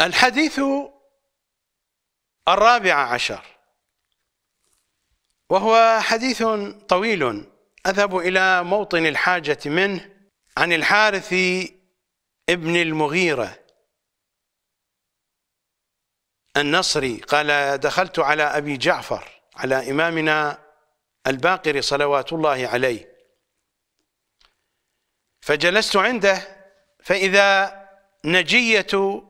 الحديث الرابع عشر وهو حديث طويل أذهب إلى موطن الحاجة منه عن الحارث ابن المغيرة النصري قال دخلت على أبي جعفر على إمامنا الباقر صلوات الله عليه فجلست عنده فإذا نجية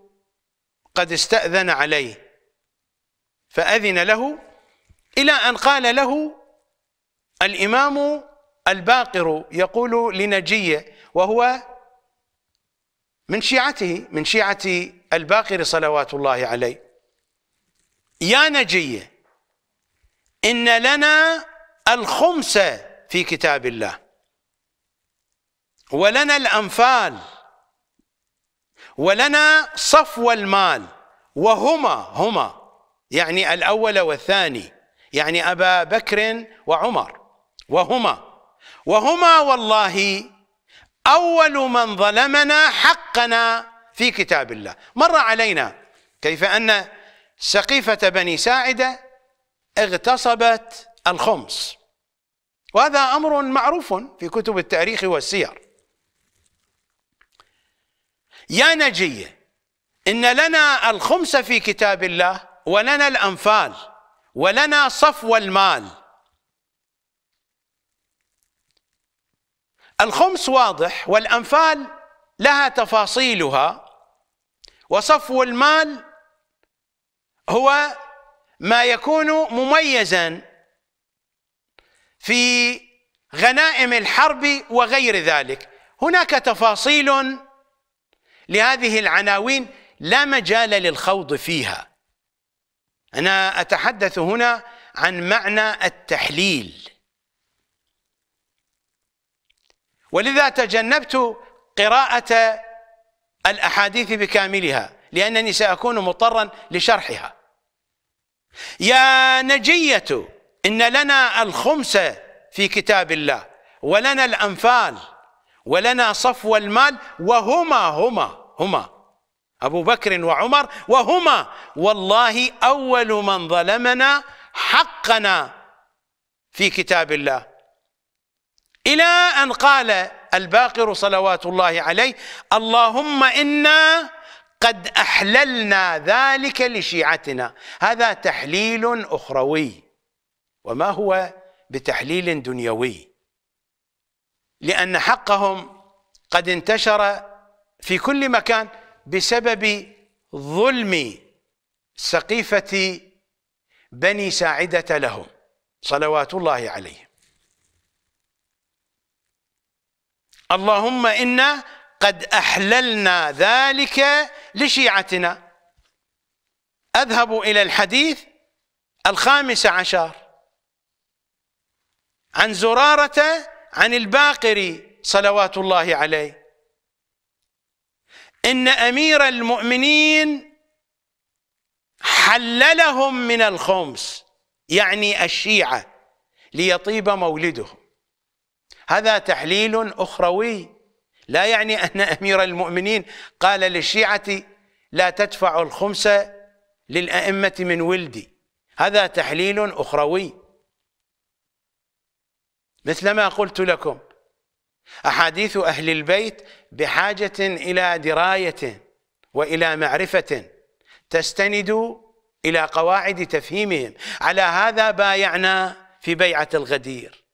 قد استأذن عليه فأذن له إلى أن قال له الإمام الباقر يقول لنجية وهو من شيعته من شيعة الباقر صلوات الله عليه يا نجية إن لنا الخمس في كتاب الله ولنا الأنفال ولنا صفو المال وهما هما يعني الأول والثاني يعني أبا بكر وعمر وهما وهما والله أول من ظلمنا حقنا في كتاب الله مر علينا كيف أن سقيفة بني ساعدة اغتصبت الخمس وهذا أمر معروف في كتب التاريخ والسير يا نجية إن لنا الخمس في كتاب الله ولنا الأنفال ولنا صفو المال الخمس واضح والأنفال لها تفاصيلها وصفو المال هو ما يكون مميزا في غنائم الحرب وغير ذلك هناك تفاصيل لهذه العناوين لا مجال للخوض فيها أنا أتحدث هنا عن معنى التحليل ولذا تجنبت قراءة الأحاديث بكاملها لأنني سأكون مضطرا لشرحها يا نجية إن لنا الخمس في كتاب الله ولنا الأنفال ولنا صفو المال وهما هما هما أبو بكر وعمر وهما والله أول من ظلمنا حقنا في كتاب الله إلى أن قال الباقر صلوات الله عليه اللهم إنا قد أحللنا ذلك لشيعتنا هذا تحليل أخروي وما هو بتحليل دنيوي لأن حقهم قد انتشر في كل مكان بسبب ظلم سقيفة بني ساعدة لهم صلوات الله عليهم اللهم إنا قد أحللنا ذلك لشيعتنا أذهب إلى الحديث الخامس عشر عن زرارة عن الباقري صلوات الله عليه ان امير المؤمنين حللهم من الخمس يعني الشيعه ليطيب مولدهم هذا تحليل اخروي لا يعني ان امير المؤمنين قال للشيعه لا تدفع الخمس للائمه من ولدي هذا تحليل اخروي مثلما قلت لكم احاديث اهل البيت بحاجه الى درايه والى معرفه تستند الى قواعد تفهيمهم على هذا بايعنا في بيعه الغدير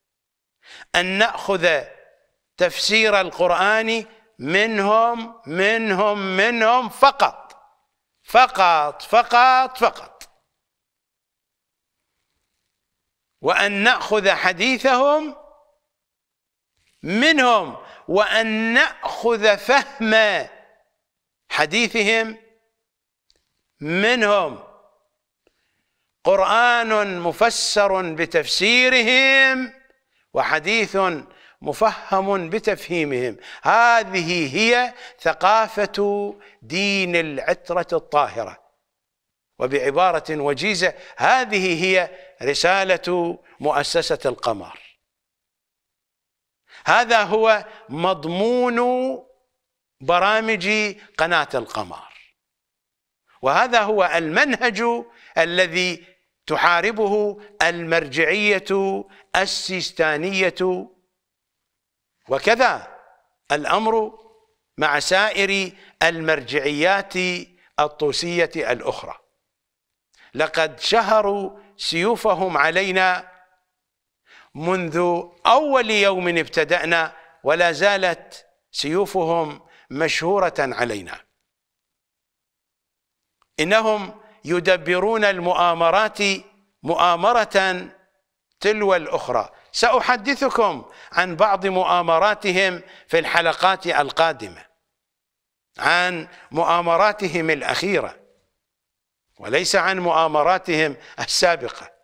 ان ناخذ تفسير القران منهم منهم منهم فقط فقط فقط فقط وان ناخذ حديثهم منهم وأن نأخذ فهم حديثهم منهم قرآن مفسر بتفسيرهم وحديث مفهم بتفهيمهم هذه هي ثقافة دين العترة الطاهرة وبعبارة وجيزة هذه هي رسالة مؤسسة القمر هذا هو مضمون برامج قناة القمر وهذا هو المنهج الذي تحاربه المرجعية السيستانية وكذا الأمر مع سائر المرجعيات الطوسية الأخرى لقد شهروا سيوفهم علينا منذ أول يوم ابتدأنا ولا زالت سيوفهم مشهورة علينا إنهم يدبرون المؤامرات مؤامرة تلو الأخرى سأحدثكم عن بعض مؤامراتهم في الحلقات القادمة عن مؤامراتهم الأخيرة وليس عن مؤامراتهم السابقة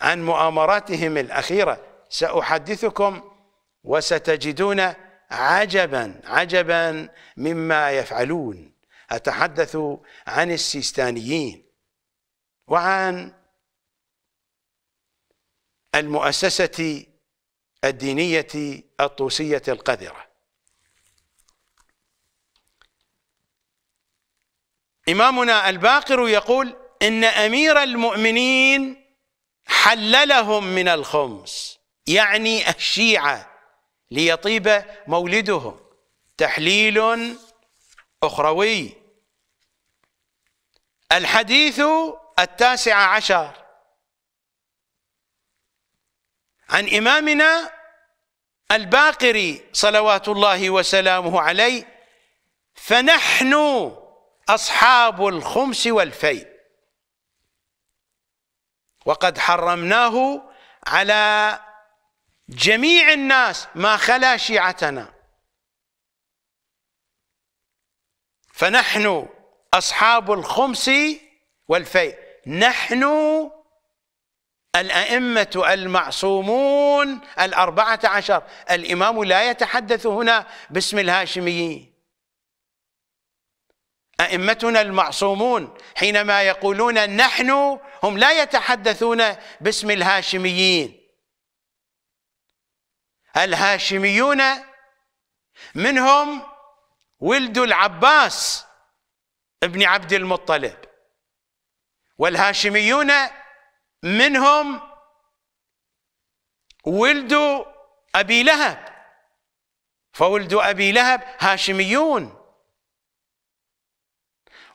عن مؤامراتهم الأخيرة سأحدثكم وستجدون عجبا عجبا مما يفعلون أتحدث عن السيستانيين وعن المؤسسة الدينية الطوسية القذرة إمامنا الباقر يقول إن أمير المؤمنين حللهم من الخمس يعني الشيعة ليطيب مولدهم تحليل أخروي الحديث التاسع عشر عن إمامنا الباقري صلوات الله وسلامه عليه فنحن أصحاب الخمس والفي وقد حرمناه على جميع الناس ما خلا شيعتنا فنحن أصحاب الخمس والفيء نحن الأئمة المعصومون الأربعة عشر الإمام لا يتحدث هنا باسم الهاشميين ائمتنا المعصومون حينما يقولون نحن هم لا يتحدثون باسم الهاشميين الهاشميون منهم ولد العباس ابن عبد المطلب والهاشميون منهم ولد ابي لهب فولد ابي لهب هاشميون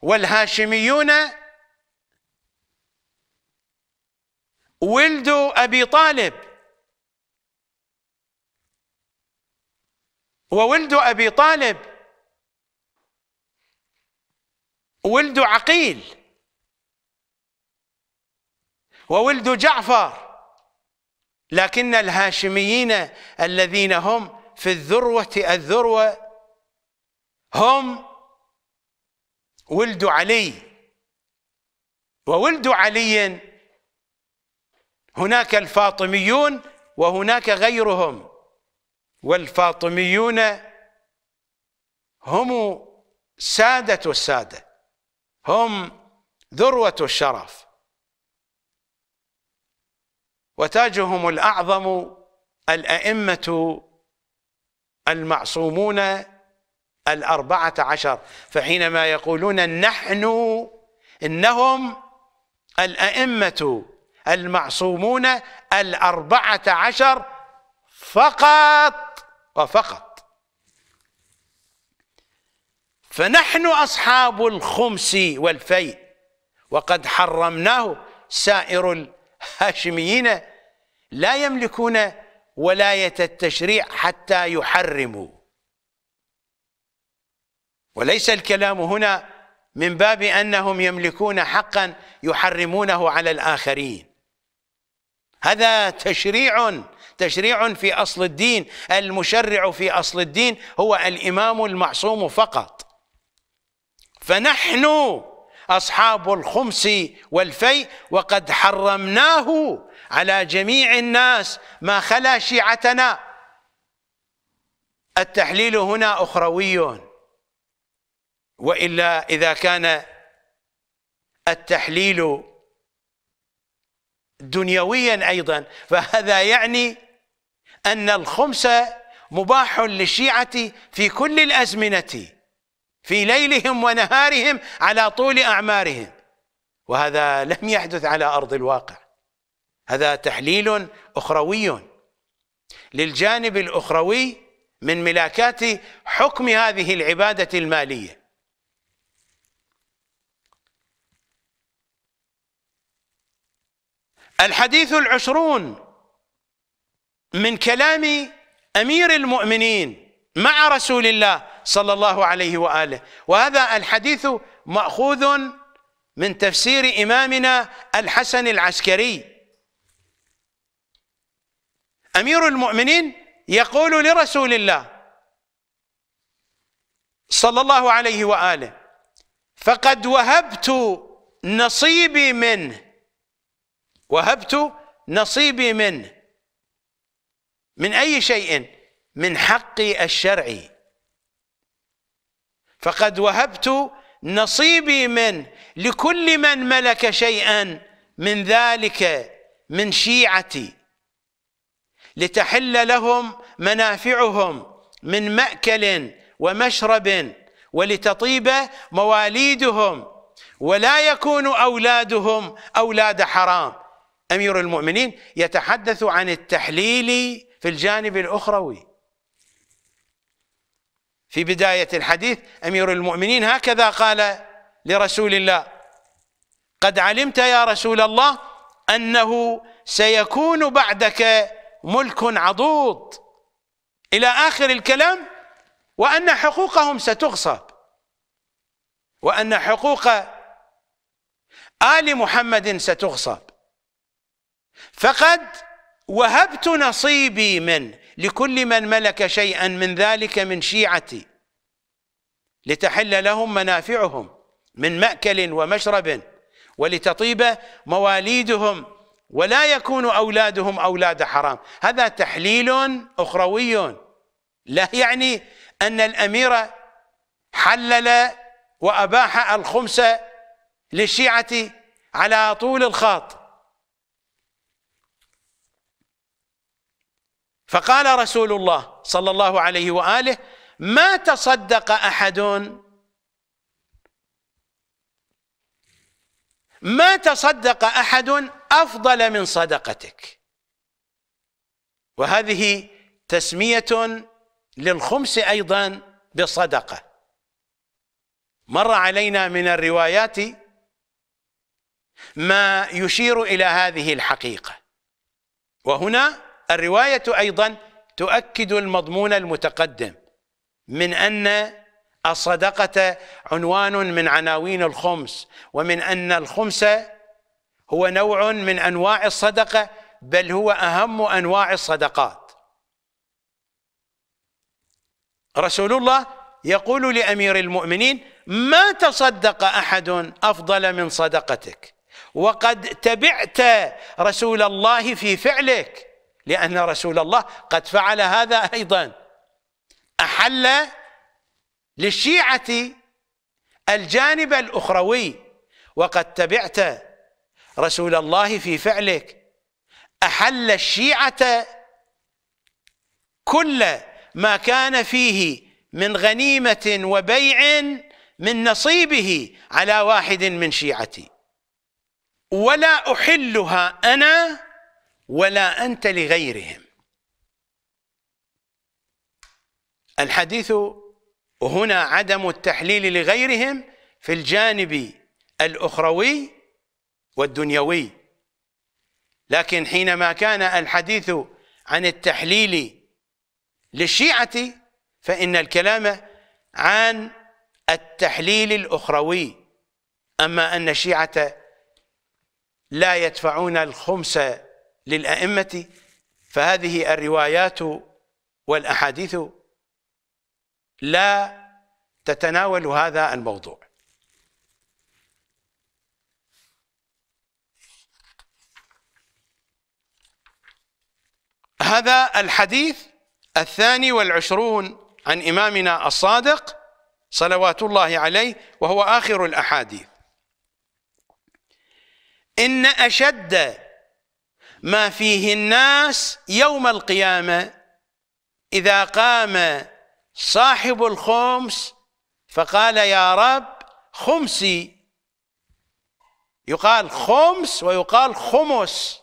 والهاشميون ولد أبي طالب وولد أبي طالب ولد عقيل وولد جعفر لكن الهاشميين الذين هم في الذروة الذروة هم ولد علي وولد علي هناك الفاطميون وهناك غيرهم والفاطميون هم سادة السادة هم ذروة الشرف وتاجهم الأعظم الأئمة المعصومون الأربعة عشر فحينما يقولون نحن إنهم الأئمة المعصومون الأربعة عشر فقط وفقط فنحن أصحاب الخمس والفي وقد حرمناه سائر الهاشميين لا يملكون ولاية التشريع حتى يحرموا وليس الكلام هنا من باب انهم يملكون حقا يحرمونه على الاخرين هذا تشريع تشريع في اصل الدين المشرع في اصل الدين هو الامام المعصوم فقط فنحن اصحاب الخمس والفي وقد حرمناه على جميع الناس ما خلا شيعتنا التحليل هنا اخروي والا اذا كان التحليل دنيويا ايضا فهذا يعني ان الخمس مباح للشيعه في كل الازمنه في ليلهم ونهارهم على طول اعمارهم وهذا لم يحدث على ارض الواقع هذا تحليل اخروي للجانب الاخروي من ملاكات حكم هذه العباده الماليه الحديث العشرون من كلام أمير المؤمنين مع رسول الله صلى الله عليه وآله وهذا الحديث مأخوذ من تفسير إمامنا الحسن العسكري أمير المؤمنين يقول لرسول الله صلى الله عليه وآله فقد وهبت نصيبي منه وهبت نصيبي منه من أي شيء من حقي الشرعي فقد وهبت نصيبي من لكل من ملك شيئا من ذلك من شيعتي لتحل لهم منافعهم من مأكل ومشرب ولتطيب مواليدهم ولا يكون أولادهم أولاد حرام امير المؤمنين يتحدث عن التحليل في الجانب الاخروي في بدايه الحديث امير المؤمنين هكذا قال لرسول الله قد علمت يا رسول الله انه سيكون بعدك ملك عضوض الى اخر الكلام وان حقوقهم ستغصب وان حقوق ال محمد ستغصب فقد وهبت نصيبي من لكل من ملك شيئا من ذلك من شيعتي لتحل لهم منافعهم من مأكل ومشرب ولتطيب مواليدهم ولا يكون أولادهم أولاد حرام هذا تحليل أخروي لا يعني أن الأمير حلل وأباح الخمس للشيعة على طول الخاط فقال رسول الله صلى الله عليه واله ما تصدق احد ما تصدق احد افضل من صدقتك وهذه تسميه للخمس ايضا بصدقه مر علينا من الروايات ما يشير الى هذه الحقيقه وهنا الرواية أيضا تؤكد المضمون المتقدم من أن الصدقة عنوان من عناوين الخمس ومن أن الخمس هو نوع من أنواع الصدقة بل هو أهم أنواع الصدقات رسول الله يقول لأمير المؤمنين ما تصدق أحد أفضل من صدقتك وقد تبعت رسول الله في فعلك لأن رسول الله قد فعل هذا أيضا أحل للشيعة الجانب الأخروي وقد تبعت رسول الله في فعلك أحل الشيعة كل ما كان فيه من غنيمة وبيع من نصيبه على واحد من شيعتي ولا أحلها أنا ولا أنت لغيرهم الحديث هنا عدم التحليل لغيرهم في الجانب الأخروي والدنيوي لكن حينما كان الحديث عن التحليل للشيعة فإن الكلام عن التحليل الأخروي أما أن الشيعة لا يدفعون الخمس للأئمة فهذه الروايات والأحاديث لا تتناول هذا الموضوع هذا الحديث الثاني والعشرون عن إمامنا الصادق صلوات الله عليه وهو آخر الأحاديث إن أشد ما فيه الناس يوم القيامة إذا قام صاحب الخمس فقال يا رب خمسي يقال خمس ويقال خمس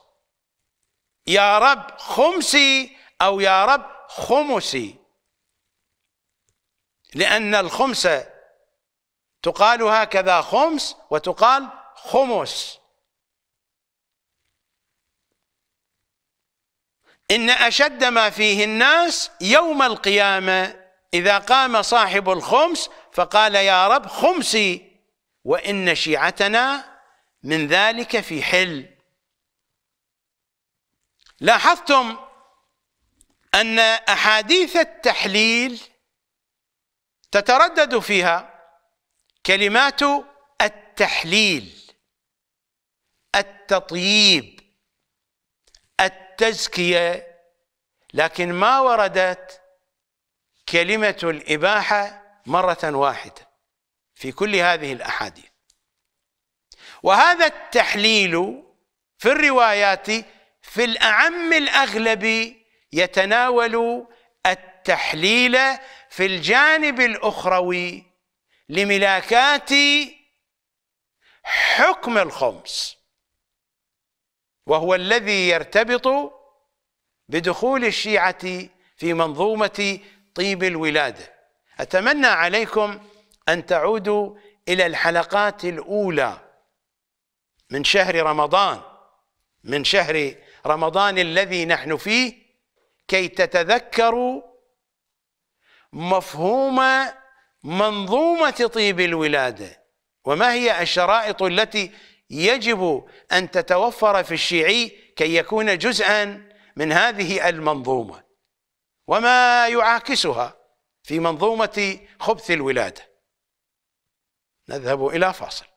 يا رب خمسي أو يا رب خمسي لأن الخمسة تقال هكذا خمس وتقال خمس إن أشد ما فيه الناس يوم القيامة إذا قام صاحب الخمس فقال يا رب خمسي وإن شيعتنا من ذلك في حل لاحظتم أن أحاديث التحليل تتردد فيها كلمات التحليل التطيب التزكية لكن ما وردت كلمة الإباحة مرة واحدة في كل هذه الأحاديث وهذا التحليل في الروايات في الأعم الأغلب يتناول التحليل في الجانب الأخروي لملاكات حكم الخمس وهو الذي يرتبط بدخول الشيعة في منظومة طيب الولادة أتمنى عليكم أن تعودوا إلى الحلقات الأولى من شهر رمضان من شهر رمضان الذي نحن فيه كي تتذكروا مفهوم منظومة طيب الولادة وما هي الشرائط التي يجب أن تتوفر في الشيعي كي يكون جزءا من هذه المنظومة وما يعاكسها في منظومة خبث الولادة نذهب إلى فاصل